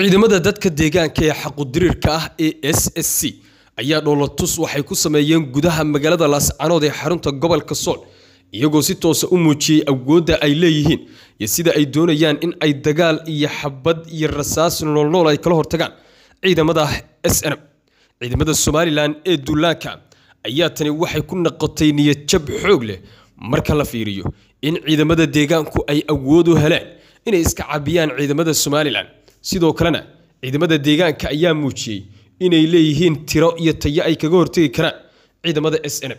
ciidamada dadka deegaanka ee xaqudiriirka ah ee s s c ayaa dhoolatus waxay ku sameeyeen gudaha magaalada laascanood ee xarunta gobolka sool iyagoo si toosa ah u muujiyey awoodda ay leeyihiin iyo sida ay doonayaan in ay dagaal iyo xabad iyo rasaas noolnool ay kala hortagaan ciidamada s n m ciidamada somalilan ee duulaanka ayaa tani waxay ku noqotay niyadjab xoog leh marka la fiiriyo in ciidamada deegaanku ay awood u heleen inay iska cabiyaan ciidamada somalilan sidoo kalena ciidamada deegaanka ayaa muujiyey inay leeyihiin tiro iyo tayo ay kaga hortegi karaan ciidamada s n f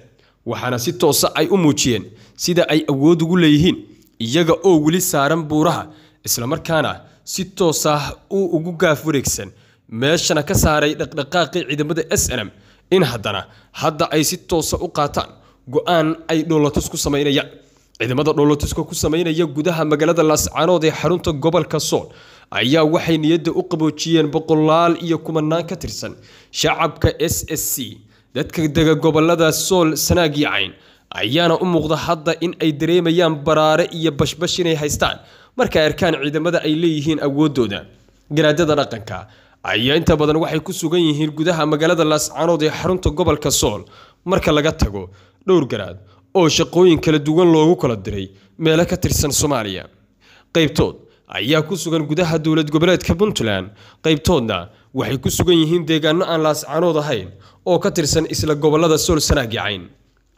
waxaana si toosa ah ay u muujiyeen sida ay awood ugu leeyihiin iyaga oo weli saaran buuraha islamarkaana si toos ah u ugu gaaf wareegsan meeshana ka saaray dhaqdhaqaaqii ciidamada s n m in haddana hadda ay si toosa ah u qaataan go-aan ay dhoolatus ku samaynayaan ciidamada dhoolatuska ku samaynaya gudaha magaalada laascaanood ee xarunta gobolka sool ayaa waxay niyadda u qaboojiyeen boqolaal iyo kumanaan ka tirsan shacabka s s c dadka dega gobollada sool sanaag iyo cayn ayaana u muuqda hadda in ay dareemayaan baraare iyo bashbash inay haystaan markay arkaan ciidamada ay leeyihiin awooddooda garaadada dhaqanka ayaa inta badan waxay ku sugan yihiin gudaha magaalada laascanood ee xarunta gobolka sool marka laga tago dhowr garaad oo shaqooyin kala duwan loogu kala diray meelo ka tirsan soomaaliya qaybtood ayaa ku sugan gudaha dowlad goboleedka puntland qaybtoodna waxay ku sugan yihiin deegaano aan laascanood ahayn oo ka tirsan isla gobollada sool sanaag yacayn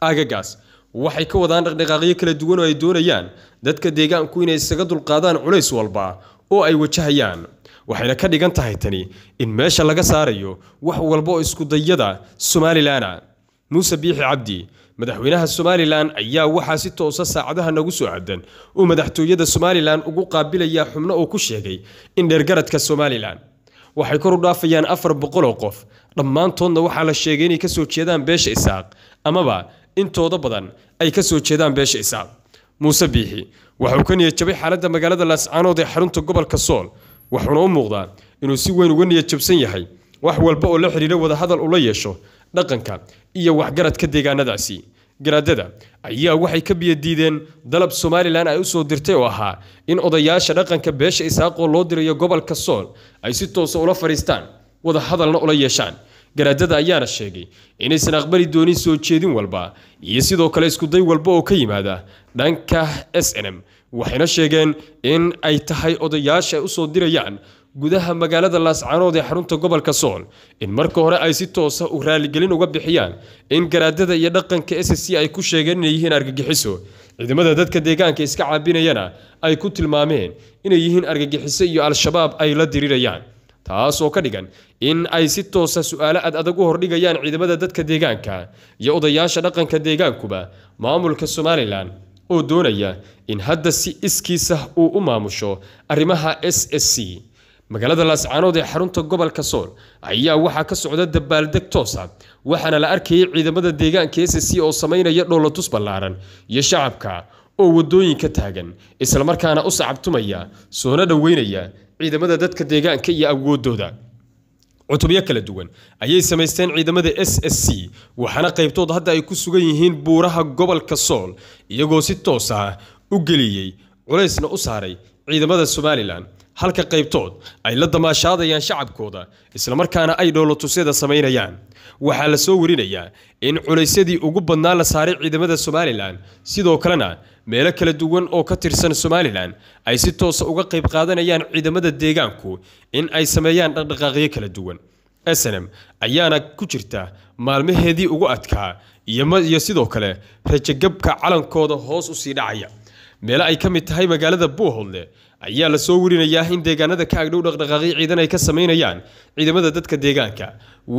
aagagaas waxay ka wadaan dhaqdhaqaaqyo kala duwan oo ay doonayaan dadka deegaanku inay isaga dulqaadaan culays walba oo ay wajahayaan waxayna ka dhigan tahay tani in meesha laga saarayo wax walba oo iskudayada somalilana muuse biixi cabdi madaxweynaha somalilan ayaa waxaa si toosa saacadaha nagu soo caddan uu madaxtooyada somalilan ugu qaabilayaa xubno uu ku sheegay in dheergaradka somalilan waxay kor u dhaafayaan afar boqol oo qof dhammaantoodna waxaa la sheegay inay kasoo jeedaan beesha isaaq amaba intooda badan ay ka soo jeedaan beesha isaaq muuse biixi waxauu ka niyajabay xaaladda magaalada laascaanood ee xarunta gobolka sool wuxuuna u muuqdaa inuu si weyn uga niyajabsan yahay wax walba oo la xidhiira wadahadal ula yeesho dhaqanka iyo waxgaradka deegaanadaasi garaadada ayaa waxay ka biyadiideen dalab somalilan ay u soo dirtay oo ahaa in odayaasha dhaqanka beesha isaaqoo loo dirayo gobolka sool ay si toosa ah ula fadhiistaan wada hadalna ula yeeshaan garaadada ayaana sheegay inaysan aqbali doonin soo jeedin walba iyo sidoo kale iskuday walba oo ka yimaada dhanka s n m waxayna sheegeen in ay tahay odayaasha ay u soo dirayaan gudaha magaalada laascanood ee xarunta gobolka sool in marka hore ay si toosa u raaligelin uga bixiyaan in garaadada iyo dhaqanka s s c ay ku sheegeen inay yihiin argagixiso ciidamada dadka deegaanka iska caabinayana ay ku tilmaameen inay yihiin argagixiso iyo al-shabaab ay la dirirayaan taas oo ka dhigan in ay si toosa su-aalo ad adag u hordhigayaan ciidamada dadka deegaanka iyo odayaasha dhaqanka deegaankuba maamulka somalilan oo doonaya in hadda si iskiisa ah uu u maamusho arrimaha s s c magaalada laascaanood ee xarunta gobolka sool ayaa waxaa ka socda dabaaldeg toosa ah, waxaana la arkayay ciidamada deegaanka s c oo samaynaya dhoolatus ballaaran iyo shacabka oo waddooyinka taagan islamarkaana u sacabtumaya soona dhoweynaya ciidamada dadka deegaanka iyo awoodooda cutubyo kala duwan ayay samaysteen ciidamada s s c waxaana qaybtood hadda ay ku sugan yihiin buuraha gobolka sool iyagoo si toos ah u geliyey culaysna u saaray ciidamada somalilan halka qaybtood ay la damaashaadayaan shacabkooda islamarkaana ay dhoolotusyada samaynayaan waxaa la soo warinayaa in culaysyadii ugu badnaa la saaray ciidamada somalilan sidoo kalena meelo kala duwan oo ka tirsan somalilan ay si toosa uga qayb qaadanayaan ciidamada deegaanku in ay sameeyaan dhaqdhaqaaqyo kala duwan snm ayaana ku jirta maalmaheedii ugu adkaa iyo sidoo kale rajagabka calankooda hoos usii dhacaya meelo ay ka mid tahay magaalada buuhoodle ayaa la soo warinayaa in deegaanada ka agdhow dhaqdhaqaaqyo ciidan ay ka samaynayaan ciidamada dadka deegaanka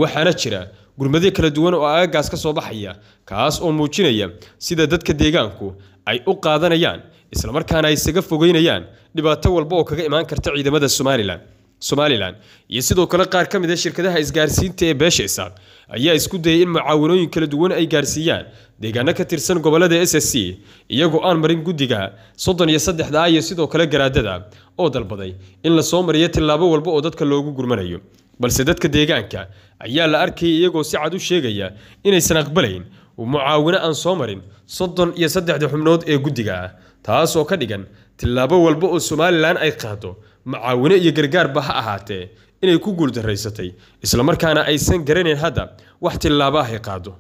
waxaana jira gurmadyo kala duwan oo aagaas ka soo baxaya kaas oo muujinaya sida dadka deegaanku ay u qaadanayaan islamarkaana ay isaga fogeynayaan dhibaato walba oo kaga imaan karta ciidamada somalilan somalilan iyo sidoo kale qaar ka mid a ah shirkadaha isgaarsiinta ee beesha isaaq ayaa isku dayay in mucaawinooyin kala duwan ay gaarsiiyaan deegaano ka tirsan gobollada s s c iyagoo aan marin guddiga soddon iyo saddexdaa iyo sidoo kale garaadada oo dalbaday in lasoo mariyo tillaabo walba oo dadka loogu gurmanayo balse dadka deegaanka ayaa la arkayay iyagoo si cad u sheegaya inaysan aqbalayn mucaawino aan soo marin soddon iyo saddexda xubnood ee guddiga ah taas oo ka dhigan tillaabo walba oo somalilan ay qaado macaawine iyo gargaarba ha ahaatee inay ku guuldaraysatay islamarkaana aysan garanayn hadda wax tillaabaah ay qaado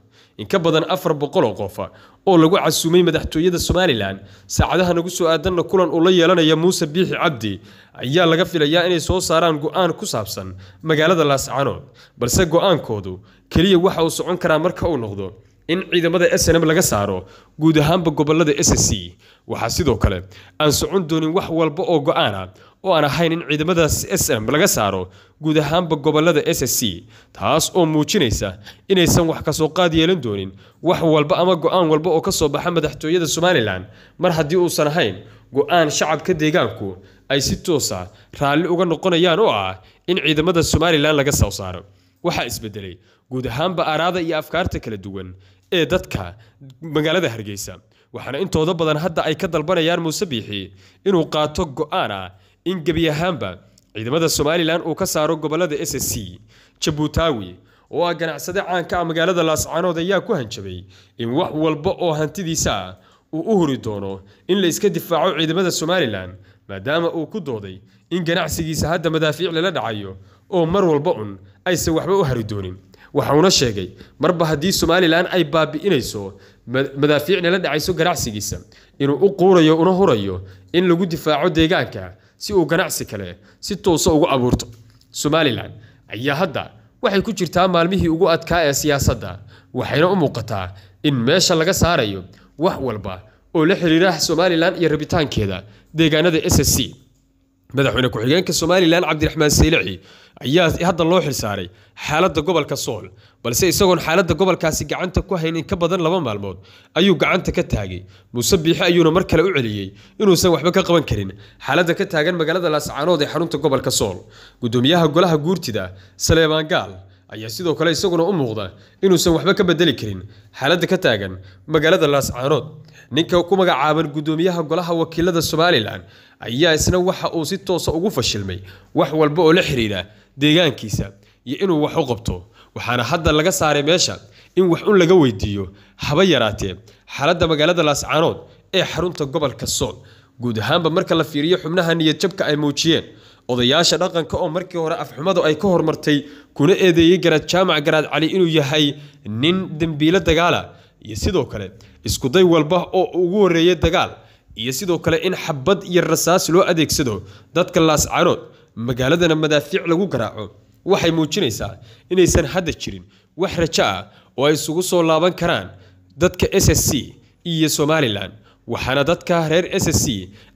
in ka badan afar boqol oo qofa oo lagu casuumay madaxtooyada somalilan saacadaha nagu soo aadanna kulan uu la yeelanaya muuse biixi cabdi ayaa laga filayaa inay soo saaraan go'aan ku saabsan magaalada laascanood balse go'aankoodu keliya waxa uu socon karaa marka uu noqdo in ciidamada s n m laga saaro guud ahaanba gobolada s c waxaa sidoo kale aan socon doonin wax walba oo go'aan ah oo aan ahayn in ciidamadaas s m laga saaro guud ahaanba gobolada s s c taas oo muujinaysa inaysan wax kasoo qaad yeelan doonin wax walba ama go'aan walba oo ka soo baxa madaxtooyada somalilan mar haddii uusan ahayn go'aan shacabka deegaanku ay si toosa raalli uga noqonayaan oo ah in ciidamada somalilan laga soo saaro waxaa isbedelay guud ahaanba araada iyo afkaarta kala duwan ee dadka magaalada hargeysa waxaana intooda badan hadda ay ka dalbanayaan muuse biixi inuu qaato go'aan ah in gebi ahaanba ciidamada somalilan uu ka saaro gobollada s s c jabuutaawi oo ah ganacsade caanka ah magaalada laascanood ayaa ku hanjabay in wax walba oo hantidiisa ah uu u huri doono in la iska difaaco ciidamada somalilan maadaama uu ku dooday in ganacsigiisa hadda madaafiic lala dhacayo oo mar walba un aysan waxba u hari doonin waxauna sheegay marba haddii somalilan ay baabi'inayso madaafiic la dhacayso ganacsigiisa inuu u quurayo una hurayo in lagu difaaco deegaanka si uu ganacsi kale si toosa ugu abuurto somalilan ayaa hadda waxay ku jirtaa maalmihii ugu adkaa ee siyaasadda waxayna u muuqataa in meesha laga saarayo wax walba oo la xiriira somalilan iyo rabitaankeeda deegaanada s s c madaxweyne ku-xigeenka somalilan cabdiraxmaan saylaci ayaa hadda loo xilsaaray xaaladda gobolka sool balse isagoon xaaladda gobolkaasi gacanta ku haynin ka badan laba maalmood ayuu gacanta ka taagay muuse biixi ayuuna mar kale u celiyey inuusan waxba ka qaban karin xaaladda ka taagan magaalada laascaanood ee xarunta gobolka sool gudoomiyaha golaha guurtida saleebaan gaal ayaa sidoo kale isaguna u muuqda inuusan waxba ka bedeli karin xaaladda ka taagan magaalada laascaanood ninka ku magacaaban gudoomiyaha golaha wakiilada somalilan ayaa isna waxa uu si toosa ugu fashilmay wax walba oo la xiriira deegaankiisa iyo inuu wax u qabto waxaana hadda laga saaray meesha in wax un laga weydiiyo haba yaraatee xaaladda magaalada laascaanood ee xarunta gobolka sool guud ahaanba marka la fiiriyo xubnaha niyadjabka ay muujiyeen odayaasha dhaqanka oo markii hore afxumadu ay ka hormartay kuna eedeeyey garaad jaamac garaad cali inuu yahay nin dembiilo dagaala iyo sidoo kale iskuday walba oo ugu horreeyay dagaal iyo sidoo kale in xabad iyo rasaas loo adeegsado dadka laascaanood magaaladana madaafiic lagu garaaco waxay muujinaysaa inaysan hadda jirin wax rajo ah oo ay isugu soo laaban karaan dadka s s c iyo somalilan waxaana dadka reer s s c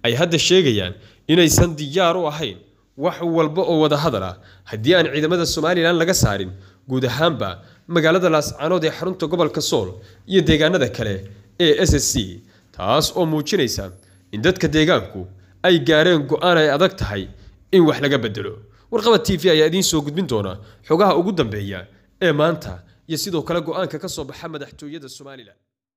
ay hadda sheegayaan inaysan diyaar u ahayn wax walba oo wadahadal ah haddii aan ciidamada somalilan laga saarin guud ahaanba magaalada laascaanood ee xarunta gobolka sool iyo deegaanada kale ee s s c taas oo muujinaysa in dadka deegaanku ay gaareen go-aan ay adag tahay in wax laga bedelo warqabad t v ayaa idiin soo gudbin doona xogaha ugu dambeeya ee maanta iyo sidoo kale go-aanka ka soo baxa madaxtooyada somalilan